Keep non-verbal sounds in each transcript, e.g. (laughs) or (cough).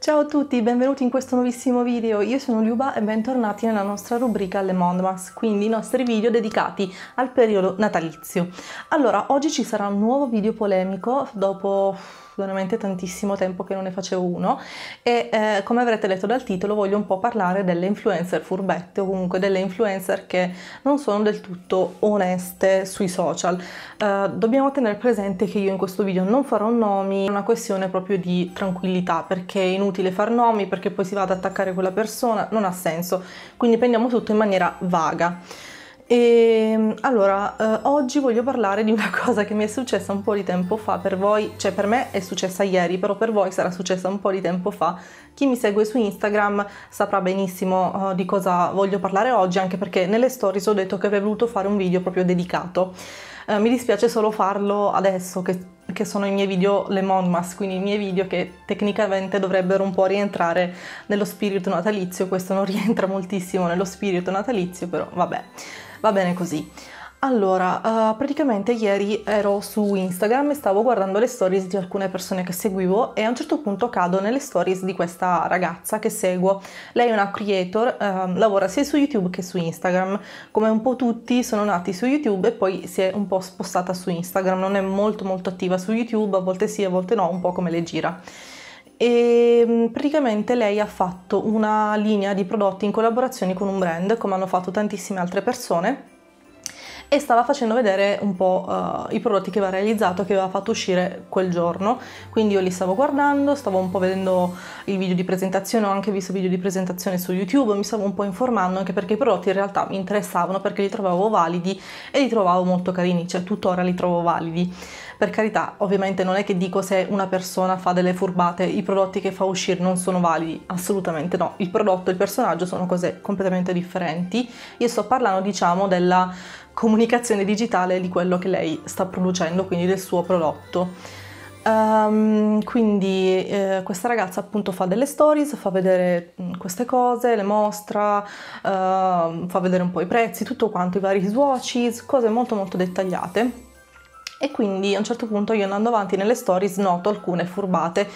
Ciao a tutti, benvenuti in questo nuovissimo video. Io sono Liuba e bentornati nella nostra rubrica Le Mondmas, quindi i nostri video dedicati al periodo natalizio. Allora, oggi ci sarà un nuovo video polemico dopo veramente tantissimo tempo che non ne facevo uno e eh, come avrete letto dal titolo voglio un po' parlare delle influencer furbette o comunque delle influencer che non sono del tutto oneste sui social. Eh, dobbiamo tenere presente che io in questo video non farò nomi, è una questione proprio di tranquillità perché è inutile far nomi perché poi si va ad attaccare quella persona, non ha senso, quindi prendiamo tutto in maniera vaga. E ehm, allora, eh, oggi voglio parlare di una (laughs) cosa che mi è successa un po' di tempo fa, per voi, cioè per me è successa ieri, però per voi sarà successa un po' di tempo fa. Chi mi segue su Instagram saprà benissimo eh, di cosa voglio parlare oggi, anche perché nelle stories ho detto che avrei voluto fare un video proprio dedicato. Eh, mi dispiace solo farlo adesso che che sono i miei video le Monmas, quindi i miei video che tecnicamente dovrebbero un po' rientrare nello spirito natalizio, questo non (laughs) rientra moltissimo nello spirito natalizio, però vabbè, va bene così. Allora, uh, praticamente ieri ero su Instagram e stavo guardando le stories di alcune persone che seguivo e a un certo punto cado nelle stories di questa ragazza che seguo. Lei è una creator, uh, lavora sia su YouTube che su Instagram. Come un po' tutti sono nati su YouTube e poi si è un po' spostata su Instagram. Non è molto molto attiva su YouTube, a volte sì, a volte no, un po' come le gira e ehm, praticamente lei ha fatto una linea di prodotti in collaborazione con un brand come hanno fatto tantissime altre persone e stava facendo vedere un po' uh, i prodotti che aveva realizzato, che aveva fatto uscire quel giorno. Quindi io li stavo guardando, stavo un po' vedendo il video di presentazione, ho anche visto video di presentazione su YouTube, mi stavo un po' informando anche perché i prodotti in realtà mi interessavano perché li trovavo validi e li trovavo molto carini, cioè tuttora li trovo validi. Per carità, ovviamente non è che dico se una persona fa delle furbate, i prodotti che fa uscire non sono validi, assolutamente no. Il prodotto e il personaggio sono cose completamente differenti. Io sto parlando, diciamo, della comunicazione digitale di quello che lei sta producendo, quindi del suo prodotto. Um, quindi eh, questa ragazza appunto fa delle stories, fa vedere mm, queste cose, le mostra, uh, fa vedere un po' i prezzi, tutto quanto, i vari swatches, cose molto molto dettagliate. E quindi a un certo punto io andando avanti nelle stories noto alcune furbate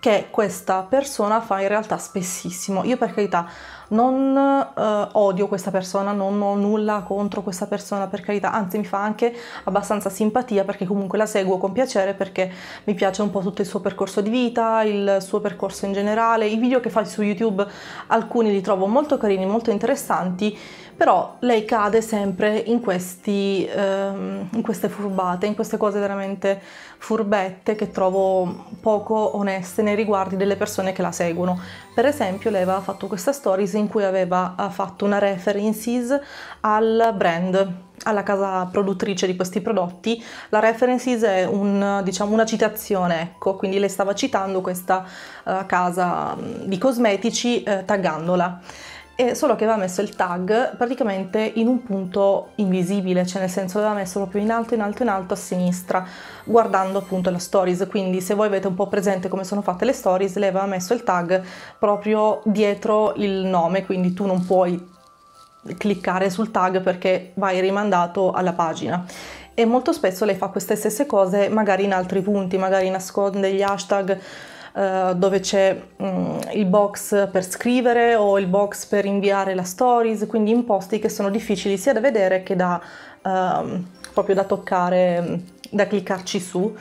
che questa persona fa in realtà spessissimo. Io per carità non eh, odio questa persona, non ho nulla contro questa persona per carità, anzi mi fa anche abbastanza simpatia perché comunque la seguo con piacere perché mi piace un po' tutto il suo percorso di vita, il suo percorso in generale, i video che fa su YouTube alcuni li trovo molto carini, molto interessanti, però lei cade sempre in, questi, ehm, in queste furbate, in queste cose veramente furbette che trovo poco oneste nei riguardi delle persone che la seguono. Per esempio lei aveva fatto questa stories in cui aveva fatto una references al brand alla casa produttrice di questi prodotti, la references è un, diciamo, una citazione, ecco, quindi le stava citando questa uh, casa mm, di cosmetici eh, taggandola e eh, solo che aveva messo il tag praticamente in un punto invisibile, cioè nel senso l'aveva messo proprio in alto, in alto, in alto a sinistra, guardando appunto la stories, quindi se voi avete un po' presente come sono fatte le stories, lei aveva messo il tag proprio dietro il nome, quindi tu non puoi cliccare sul tag perché vai rimandato alla pagina e molto spesso lei fa queste stesse cose magari in altri punti, magari nasconde gli hashtag eh, dove c'è mh, mm, il box per scrivere o il box per inviare la stories, quindi in posti che sono difficili sia da vedere che da eh, proprio da toccare, mm, da cliccarci su.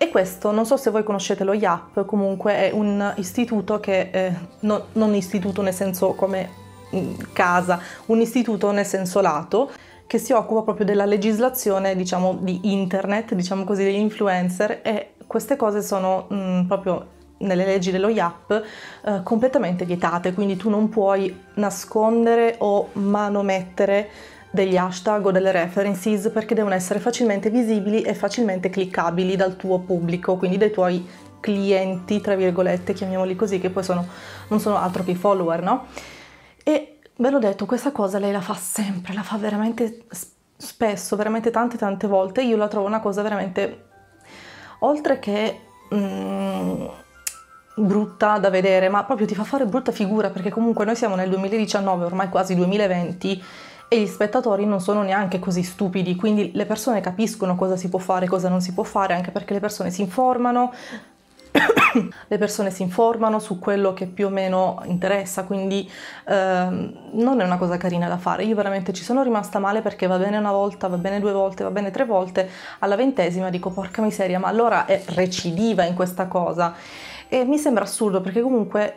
E questo, non so se voi conoscete lo YAP, comunque è un istituto che, eh, no, non istituto nel senso come mm, casa, un istituto nel senso lato, che si occupa proprio della legislazione, diciamo, di internet, diciamo così, degli influencer e queste cose sono mh, proprio nelle leggi dello IAP eh, completamente vietate, quindi tu non puoi nascondere o manomettere degli hashtag o delle references perché devono essere facilmente visibili e facilmente cliccabili dal tuo pubblico, quindi dai tuoi clienti, tra virgolette, chiamiamoli così, che poi sono, non sono altro che i follower, no? E ve l'ho detto, questa cosa lei la fa sempre, la fa veramente spesso, veramente tante tante volte, io la trovo una cosa veramente... Oltre che... Mm, brutta da vedere, ma proprio ti fa fare brutta figura perché comunque noi siamo nel 2019, ormai quasi 2020 e gli spettatori non sono neanche così stupidi, quindi le persone capiscono cosa si può fare, cosa non si può fare, anche perché le persone si informano, (coughs) le persone si informano su quello che più o meno interessa, quindi ehm, non è una cosa carina da fare. Io veramente ci sono rimasta male perché va bene una volta, va bene due volte, va bene tre volte, alla ventesima dico porca miseria, ma allora è recidiva in questa cosa. E mi sembra assurdo perché comunque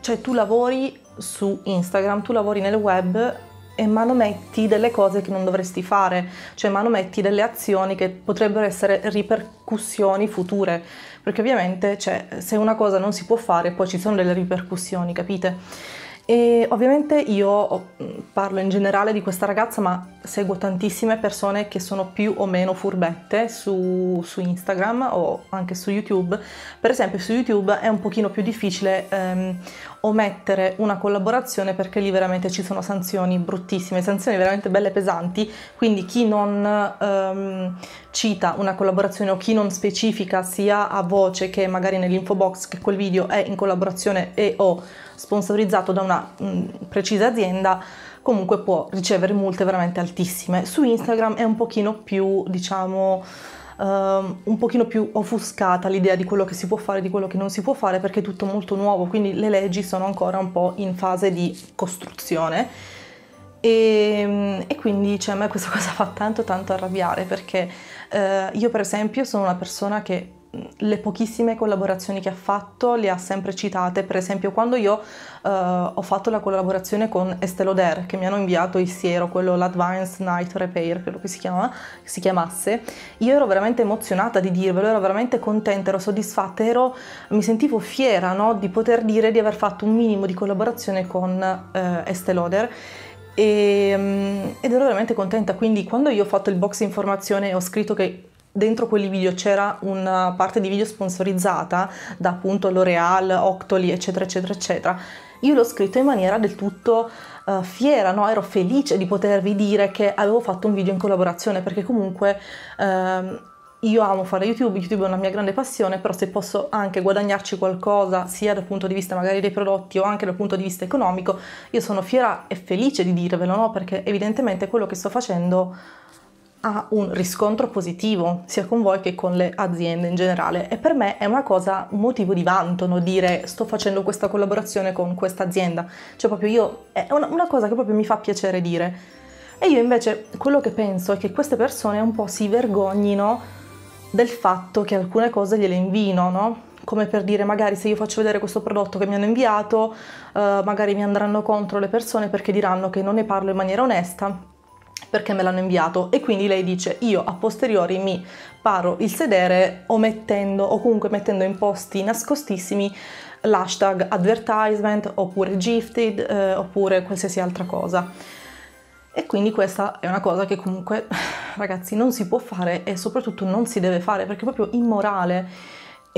cioè, tu lavori su Instagram, tu lavori nel web e manometti delle cose che non dovresti fare, cioè manometti delle azioni che potrebbero essere ripercussioni future, perché ovviamente cioè, se una cosa non si può fare poi ci sono delle ripercussioni, capite? E ovviamente io mm, parlo in generale di questa ragazza, ma seguo tantissime persone che sono più o meno furbette su, su Instagram o anche su YouTube. Per esempio su YouTube è un pochino più difficile ehm, omettere una collaborazione perché lì veramente ci sono sanzioni bruttissime, sanzioni veramente belle pesanti, quindi chi non ehm, cita una collaborazione o chi non specifica sia a voce che magari nell'info box che quel video è in collaborazione e o sponsorizzato da una mh, mm, precisa azienda, comunque può ricevere multe veramente altissime. Su Instagram è un pochino più, diciamo, Ehm, un pochino più offuscata l'idea di quello che si può fare e di quello che non si può fare perché è tutto molto nuovo, quindi le leggi sono ancora un po' in fase di costruzione e, ehm, e quindi cioè, a me questa (laughs) cosa fa tanto tanto arrabbiare perché eh, io per esempio sono una persona che le pochissime collaborazioni che ha fatto le ha sempre citate, per esempio quando io eh, ho fatto la collaborazione con Estée Lauder che mi hanno inviato il siero, quello l'Advanced Night Repair, credo che si, chiama, che si chiamasse, io ero veramente emozionata di dirvelo, ero veramente contenta, ero soddisfatta, ero, mi sentivo fiera no, di poter dire di aver fatto un minimo di collaborazione con eh, Estée Lauder e, mm, ed ero veramente contenta, quindi quando io ho fatto il box informazione ho scritto che dentro quelli video c'era una parte di video sponsorizzata da appunto L'Oreal, Octoli, eccetera, eccetera, eccetera. Io l'ho scritto in maniera del tutto uh, fiera, no? ero felice di potervi dire che avevo fatto un video in collaborazione perché comunque... Uh, io amo fare YouTube, YouTube è una mia grande passione, però se posso anche guadagnarci qualcosa sia dal punto di vista magari dei prodotti o anche dal punto di vista economico, io sono fiera e felice di dirvelo, no? Perché evidentemente quello che sto facendo ha un riscontro positivo sia con voi che con le aziende in generale e per me è una cosa, un motivo di vanto no? dire sto facendo questa collaborazione con questa azienda, cioè proprio io, è una, una cosa che proprio mi fa piacere dire. E io invece quello che penso è che queste persone un po' si vergognino del fatto che alcune cose gliele invino, no? Come per dire, magari se io faccio vedere questo prodotto che mi hanno inviato, eh, magari mi andranno contro le persone perché diranno che non ne parlo in maniera onesta perché me l'hanno inviato e quindi lei dice io a posteriori mi paro il sedere omettendo o comunque mettendo in posti nascostissimi l'hashtag advertisement oppure gifted eh, oppure qualsiasi altra cosa. E quindi questa è una cosa che comunque (laughs) ragazzi non si può fare e soprattutto non si deve fare perché è proprio immorale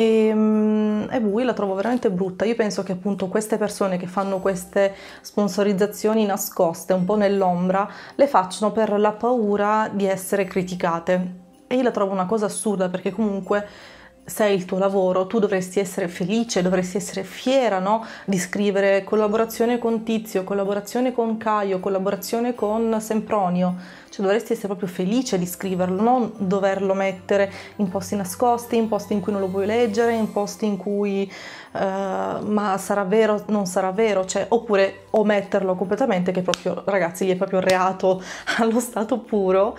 Ehm, e, e Bui la trovo veramente brutta. Io penso che appunto queste persone che fanno queste sponsorizzazioni nascoste, un po' nell'ombra, le facciano per la paura di essere criticate. E io la trovo una cosa assurda perché comunque sei il tuo lavoro, tu dovresti essere felice, dovresti essere fiera no? di scrivere collaborazione con Tizio, collaborazione con Caio, collaborazione con Sempronio, cioè dovresti essere proprio felice di scriverlo, non doverlo mettere in posti nascosti, in posti in cui non lo puoi leggere, in posti in cui uh, ma sarà vero, non sarà vero, cioè, oppure ometterlo completamente che proprio ragazzi lì è proprio reato (laughs) allo stato puro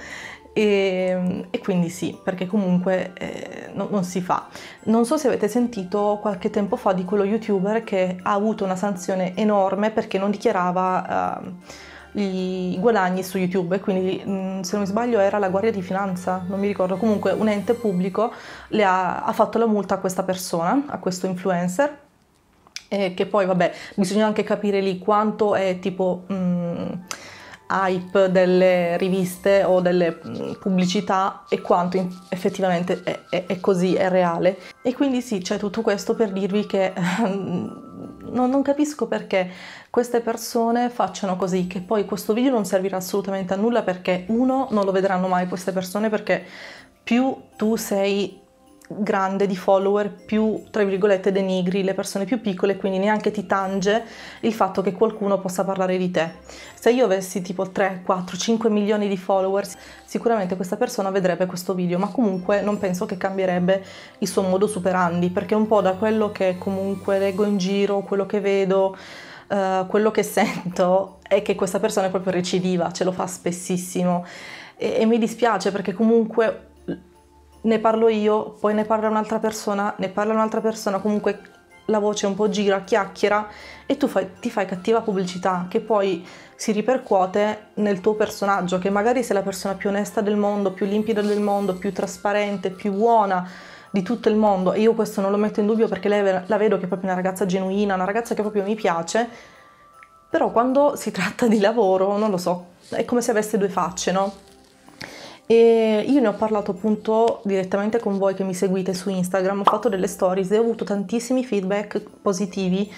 e, ehm, e, quindi sì, perché comunque eh, no, non si fa. Non so se avete sentito qualche tempo fa di quello youtuber che ha avuto una sanzione enorme perché non dichiarava uh, i guadagni su YouTube quindi mh, mm, se non mi sbaglio era la Guardia di Finanza, non mi ricordo, comunque un ente pubblico le ha, ha fatto la multa a questa persona, a questo influencer. Eh, che poi vabbè bisogna anche capire lì quanto è tipo mm, hype delle riviste o delle mm, pubblicità e quanto effettivamente è, è, è così, è reale. E quindi sì, c'è tutto questo per dirvi che (laughs) non, non capisco perché queste persone facciano così, che poi questo video non servirà assolutamente a nulla perché uno non lo vedranno mai queste persone perché più tu sei grande di follower più, tra virgolette, denigri le persone più piccole, quindi neanche ti tange il fatto che qualcuno possa parlare di te. Se io avessi tipo 3, 4, 5 milioni di follower, sicuramente questa persona vedrebbe questo video, ma comunque non penso che cambierebbe il suo modo superandi, perché un po' da quello che comunque leggo in giro, quello che vedo, Uh, quello che sento è che questa persona è proprio recidiva, ce lo fa spessissimo e, e mi dispiace perché comunque ne parlo io, poi ne parla un'altra persona, ne parla un'altra persona, comunque la voce un po' gira, chiacchiera e tu fai, ti fai cattiva pubblicità che poi si ripercuote nel tuo personaggio, che magari sei la persona più onesta del mondo, più limpida del mondo, più trasparente, più buona di tutto il mondo e io questo non lo metto in dubbio perché lei la vedo che è proprio una ragazza genuina, una ragazza che proprio mi piace, però quando si tratta di lavoro, non lo so, è come se avesse due facce, no? e io ne ho parlato appunto direttamente con voi che mi seguite su Instagram, ho fatto delle stories e ho avuto tantissimi feedback positivi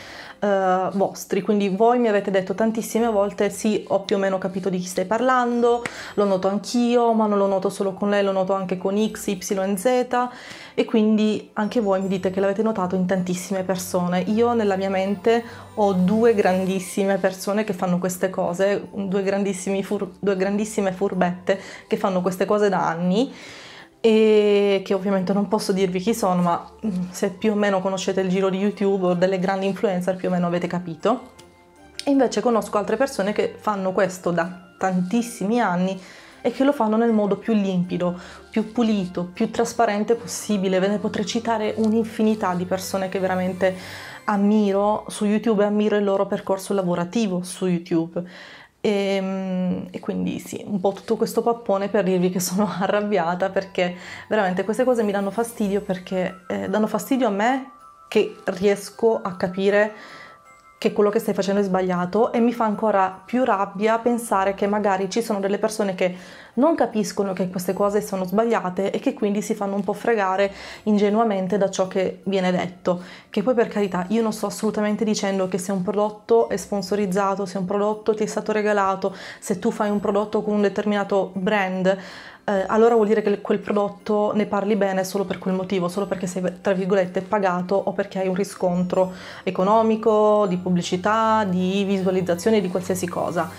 eh, vostri, quindi voi mi avete detto tantissime volte sì, ho più o meno capito di chi stai parlando, lo noto anch'io, ma non lo noto solo con lei, lo noto anche con X, Y, Z e quindi anche voi mi dite che l'avete notato in tantissime persone. Io nella mia mente ho due grandissime persone che fanno queste cose, due, fur- due grandissime furbette che fanno queste cose da anni e che ovviamente non posso dirvi chi sono, ma mm, se più o meno conoscete il giro di YouTube o delle grandi influencer più o meno avete capito. E invece conosco altre persone che fanno questo da tantissimi anni e che lo fanno nel modo più limpido, più pulito, più trasparente possibile. Ve ne potrei citare un'infinità di persone che veramente ammiro su YouTube e ammiro il loro percorso lavorativo su YouTube. E, ehm, e, quindi sì, un po' tutto questo pappone per dirvi che sono (laughs) arrabbiata perché veramente queste cose mi danno fastidio perché eh, danno fastidio a me che riesco a capire che quello che stai facendo è sbagliato e mi fa ancora più rabbia pensare che magari ci sono delle persone che non capiscono che queste cose sono sbagliate e che quindi si fanno un po' fregare ingenuamente da ciò che viene detto. Che poi per carità io non sto assolutamente dicendo che se un prodotto è sponsorizzato, se un prodotto ti è stato regalato, se tu fai un prodotto con un determinato brand, eh, allora vuol dire che quel prodotto ne parli bene solo per quel motivo, solo perché sei, tra virgolette, pagato o perché hai un riscontro economico, di pubblicità, di visualizzazione, di qualsiasi cosa.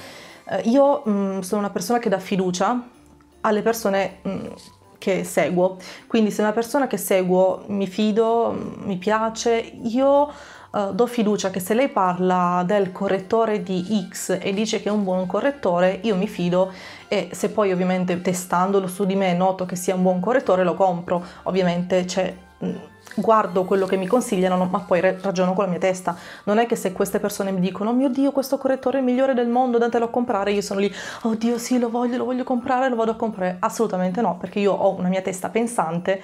Eh, io mh, mm, sono una persona che dà fiducia alle persone mh, mm, che seguo, quindi se una persona che seguo mi fido, mh, mm, mi piace, io eh, do fiducia che se lei parla del correttore di X e dice che è un buon correttore, io mi fido e se poi ovviamente testandolo su di me noto che sia un buon correttore lo compro. Ovviamente c'è cioè, guardo quello che mi consigliano, ma poi ragiono con la mia testa. Non è che se queste persone mi dicono, oh mio Dio, questo correttore è il migliore del mondo, datelo a comprare, io sono lì, oh Dio sì, lo voglio, lo voglio comprare, lo vado a comprare. Assolutamente no, perché io ho una mia testa pensante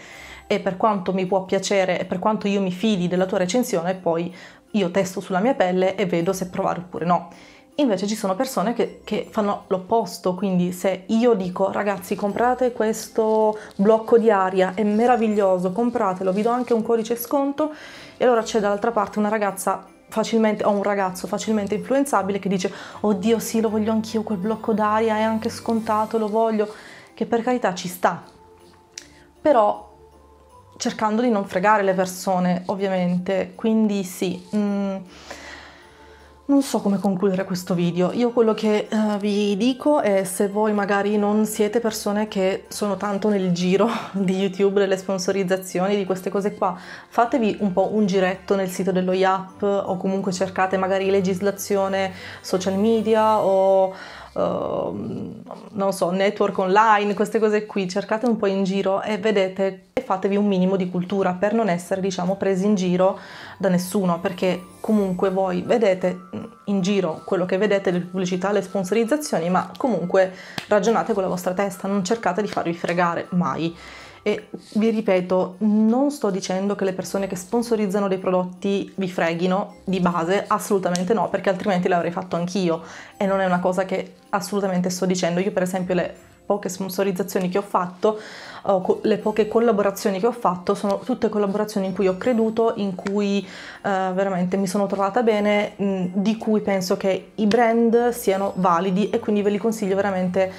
e per quanto mi può piacere e per quanto io mi fidi della tua recensione, poi io testo sulla mia pelle e vedo se provare oppure no. Invece ci sono persone che, che fanno l'opposto, quindi se io dico ragazzi comprate questo blocco di aria, è meraviglioso, compratelo, vi do anche un codice sconto, e allora c'è dall'altra parte una ragazza facilmente, o un ragazzo facilmente influenzabile che dice oddio sì lo voglio anch'io quel blocco d'aria, è anche scontato, lo voglio, che per carità ci sta. Però cercando di non fregare le persone, ovviamente. Quindi sì, mh, mm, non so come concludere questo video. Io quello che uh, vi dico è se voi magari non siete persone che sono tanto nel giro (laughs) di YouTube, delle sponsorizzazioni, di queste cose qua, fatevi un po' un giretto nel sito dello IAP o comunque cercate magari legislazione social media o... Uh, non so, network online, queste cose qui, cercate un po' in giro e vedete fatevi un minimo di cultura per non essere, diciamo, presi in giro da nessuno, perché comunque voi vedete in giro quello che vedete, le pubblicità, le sponsorizzazioni, ma comunque ragionate con la vostra testa, non cercate di farvi fregare mai. E vi ripeto, non sto dicendo che le persone che sponsorizzano dei prodotti vi freghino di base, assolutamente no, perché altrimenti l'avrei fatto anch'io e non è una cosa che assolutamente sto dicendo. Io per esempio le poche sponsorizzazioni che ho fatto, eh, le poche collaborazioni che ho fatto, sono tutte collaborazioni in cui ho creduto, in cui eh, veramente mi sono trovata bene, mh, mm, di cui penso che i brand siano validi e quindi ve li consiglio veramente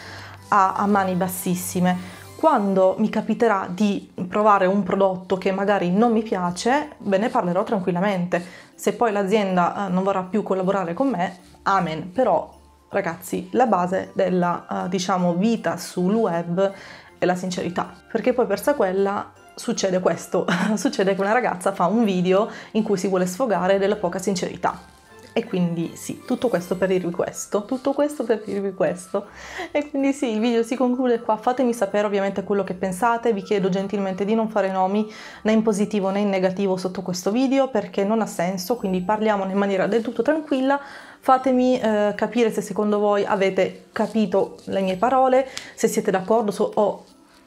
a, a mani bassissime quando mi capiterà di provare un prodotto che magari non mi piace, ve ne parlerò tranquillamente. Se poi l'azienda eh, non vorrà più collaborare con me, amen, però Ragazzi, la base della, uh, diciamo, vita sul web è la sincerità, perché poi persa quella succede questo, (laughs) succede che una ragazza fa un video in cui si vuole sfogare della poca sincerità. E quindi sì, tutto questo per dirvi questo, tutto questo per dirvi questo. E quindi sì, il video si conclude qua, fatemi sapere ovviamente quello che pensate, vi chiedo gentilmente di non fare nomi né in positivo né in negativo sotto questo video perché non ha senso, quindi parliamo in maniera del tutto tranquilla fatemi eh, capire se secondo voi avete capito le mie parole, se siete d'accordo o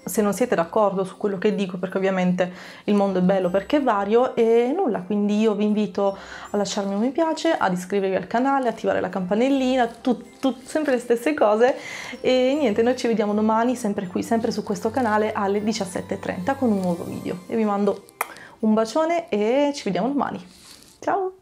se non siete d'accordo su quello che dico, perché ovviamente il mondo è bello perché è vario e nulla, quindi io vi invito a lasciarmi un mi piace, ad iscrivervi al canale, attivare la campanellina, tut, tut, sempre le stesse cose e niente, noi ci vediamo domani sempre qui, sempre su questo canale alle 17.30 con un nuovo video e vi mando un bacione e ci vediamo domani. Ciao!